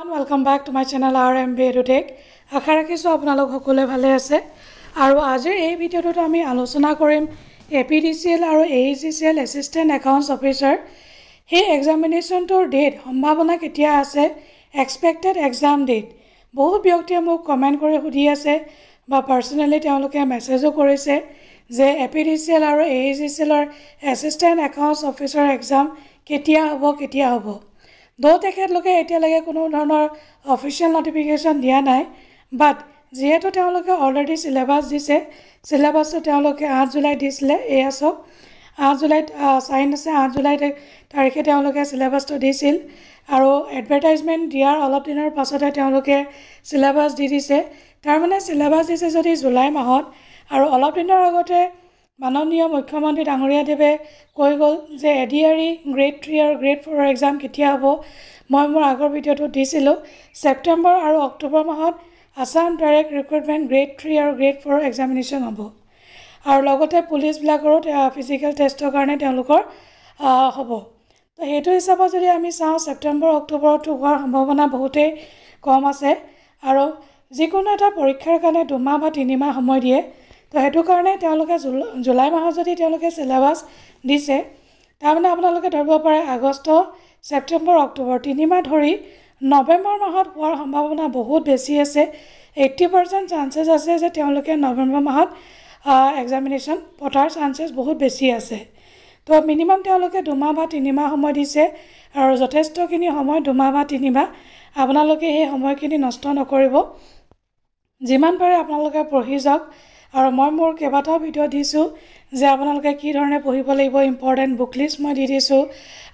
one welcome back to my channel R M B A two tech আশা ৰাখিছোঁ আপোনালোক সকলোৱে ভালে আছে আৰু আজিৰ এই ভিডিঅ'টোত আমি আলোচনা কৰিম A P D C L আৰু A G C L assistant accounts officer সেই এক্সামিনেশ্যনটোৰ ডেট সম্ভাৱনা কেতিয়া আছে এক্সপেক্টেড এক্সাম ডেট বহুত ব্যক্তিয়ে মোক কমেণ্ট কৰি সুধি আছে বা পাৰ্চনেলি তেওঁলোকে মেছেজো কৰিছে যে A P D C L আৰু এ জি চি এলৰ এচিষ্টেণ্ট একাউণ্টছ অফিচাৰ এক্সাম কেতিয়া হ'ব কেতিয়া হ'ব দৌ তেখেতলোকে এতিয়ালৈকে কোনো ধৰণৰ অফিচিয়েল ন'টিফিকেশ্যন দিয়া নাই বাট যিহেতু তেওঁলোকে অলৰেডি চিলেবাছ দিছে চিলেবাছটো তেওঁলোকে আঠ জুলাইত দিছিলে এই আছক আঠ জুলাইত চাইন আছে আঠ জুলাই তাৰিখে তেওঁলোকে চিলেবাছটো দিছিল আৰু এডভাৰটাইজমেণ্ট দিয়াৰ অলপ দিনৰ পাছতে তেওঁলোকে চিলেবাছ দি দিছে তাৰমানে চিলেবাছ দিছে যদি জুলাই মাহত আৰু অলপ দিনৰ আগতে মাননীয় মুখ্যমন্ত্ৰী ডাঙৰীয়াদেৱে কৈ গ'ল যে এডিয়াৰী গ্ৰেড থ্ৰী আৰু গ্ৰেড ফ'ৰৰ এক্সাম কেতিয়া হ'ব মই মোৰ আগৰ ভিডিঅ'টোত দিছিলোঁ ছেপ্টেম্বৰ আৰু অক্টোবৰ মাহত Assam direct recruitment grade three আৰু গ্ৰেড ফ'ৰৰ এক্সামিনেশ্যন হ'ব আৰু লগতে পুলিচবিলাকৰো ফিজিকেল টেষ্টৰ কাৰণে তেওঁলোকৰ হ'ব তো সেইটো হিচাপত যদি আমি চাওঁ ছেপ্টেম্বৰ অক্টোবৰতো হোৱাৰ সম্ভাৱনা বহুতেই কম আছে আৰু যিকোনো এটা পৰীক্ষাৰ কাৰণে দুমাহ বা তিনিমাহ সময় দিয়ে তো সেইটো কাৰণে তেওঁলোকে জুলাই জুলাই মাহত যদি তেওঁলোকে চিলেবাছ দিছে তাৰমানে আপোনালোকে ধৰিব পাৰে আগষ্ট ছেপ্টেম্বৰ অক্টোবৰ তিনিমাহ ধৰি নৱেম্বৰ মাহত হোৱাৰ সম্ভাৱনা বহুত বেছি আছে এইট্টি পাৰ্চেণ্ট চাঞ্চেছ আছে যে তেওঁলোকে নৱেম্বৰ মাহত এক্সামিনেশ্যন পতাৰ চান্সেছ বহুত বেছি আছে তো মিনিমাম তেওঁলোকে দুমাহ বা তিনিমাহ সময় দিছে আৰু যথেষ্টখিনি সময় দুমাহ বা তিনিমাহ আপোনালোকে সেই সময়খিনি নষ্ট নকৰিব যিমান পাৰে আপোনালোকে পঢ়ি যাওক আৰু মই মোৰ কেইবাটাও ভিডিঅ' দিছোঁ যে আপোনালোকে কি ধৰণে পঢ়িব লাগিব ইম্পৰ্টেণ্ট বুক লিষ্ট মই দি দিছোঁ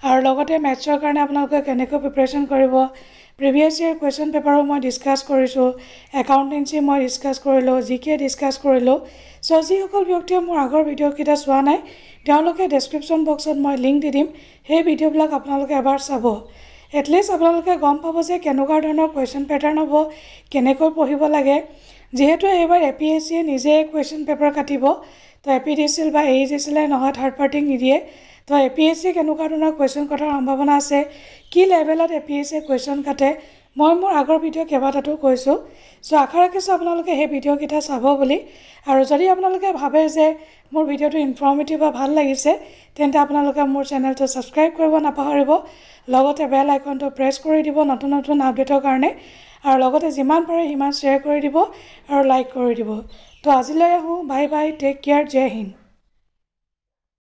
আৰু লগতে মেথছৰ কাৰণে আপোনালোকে কেনেকৈ প্ৰিপেৰেশ্যন কৰিব প্ৰিভিয়াছ ইয়েৰ কুৱেশ্যন পেপাৰো মই ডিছকাছ কৰিছোঁ একাউণ্টেঞ্চি মই ডিছকাছ কৰিলোঁ জি কে ডিছকাছ কৰিলোঁ চ' যিসকল ব্যক্তিয়ে মোৰ আগৰ ভিডিঅ'কেইটা চোৱা নাই তেওঁলোকে ডেছক্ৰিপশ্যন বক্সত মই লিংক দি দিম সেই ভিডিঅ'বিলাক আপোনালোকে এবাৰ চাব এটলিষ্ট আপোনালোকে গম পাব যে কেনেকুৱা ধৰণৰ কুৱেশ্যন পেটাৰ্ণ হ'ব কেনেকৈ পঢ়িব লাগে যিহেতু এইবাৰ এ পি এছ চিয়ে নিজে কুৱেশ্যন পেপাৰ কাটিব তো A P D C L বা এইচ এছ এল এ নহয় থাৰ্ড পাৰ্টিক নিদিয়ে তো এ পি এছ চিয়ে কেনেকুৱা ধৰণৰ কুৱেশ্যন কটাৰ সম্ভাৱনা আছে কি লেভেলত এ পি এছ চিয়ে কুৱেশ্যন কাটে মই মোৰ আগৰ ভিডিঅ' কেইবাটাতো কৈছোঁ চ' আশা ৰাখিছোঁ আপোনালোকে সেই ভিডিঅ'কেইটা চাব বুলি আৰু যদি আপোনালোকে ভাবে যে মোৰ ভিডিঅ'টো ইনফৰ্মেটিভ বা ভাল লাগিছে তেন্তে আপোনালোকে মোৰ চেনেলটো ছাবস্ক্ৰাইব কৰিব নাপাহৰিব লগতে বেল আইকনটো প্ৰেছ কৰি দিব নতুন নতুন আপডেটৰ কাৰণে আৰু লগতে যিমান পাৰে সিমান শ্বেয়াৰ কৰি দিব আৰু লাইক কৰি দিব ত' আজিলৈ আহোঁ বাই বাই টেক কেয়াৰ জয় হিন্দ